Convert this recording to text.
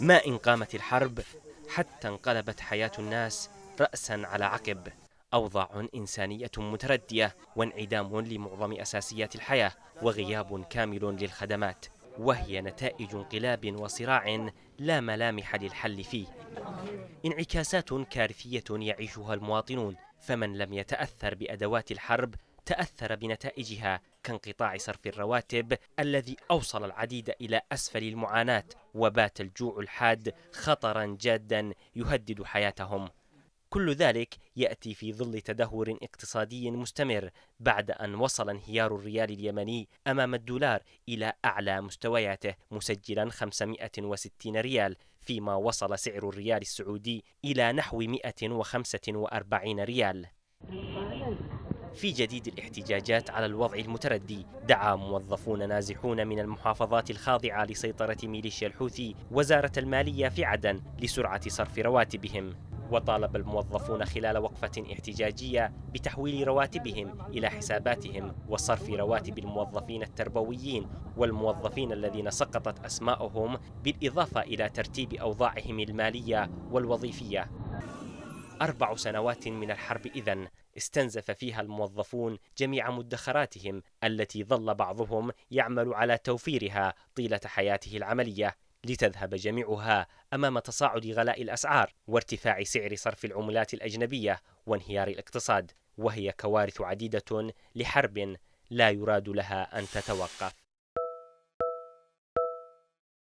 ما إن قامت الحرب حتى انقلبت حياة الناس رأسا على عقب أوضاع إنسانية متردية وانعدام لمعظم أساسيات الحياة وغياب كامل للخدمات وهي نتائج انقلاب وصراع لا ملامح للحل فيه انعكاسات كارثية يعيشها المواطنون فمن لم يتأثر بأدوات الحرب تأثر بنتائجها كانقطاع صرف الرواتب الذي أوصل العديد إلى أسفل المعاناة وبات الجوع الحاد خطرا جادا يهدد حياتهم كل ذلك يأتي في ظل تدهور اقتصادي مستمر بعد أن وصل انهيار الريال اليمني أمام الدولار إلى أعلى مستوياته مسجلا 560 ريال فيما وصل سعر الريال السعودي إلى نحو 145 ريال في جديد الاحتجاجات على الوضع المتردي دعا موظفون نازحون من المحافظات الخاضعة لسيطرة ميليشيا الحوثي وزارة المالية في عدن لسرعة صرف رواتبهم وطالب الموظفون خلال وقفة احتجاجية بتحويل رواتبهم إلى حساباتهم وصرف رواتب الموظفين التربويين والموظفين الذين سقطت أسماؤهم بالإضافة إلى ترتيب أوضاعهم المالية والوظيفية أربع سنوات من الحرب إذن استنزف فيها الموظفون جميع مدخراتهم التي ظل بعضهم يعمل على توفيرها طيله حياته العمليه لتذهب جميعها امام تصاعد غلاء الاسعار وارتفاع سعر صرف العملات الاجنبيه وانهيار الاقتصاد وهي كوارث عديده لحرب لا يراد لها ان تتوقف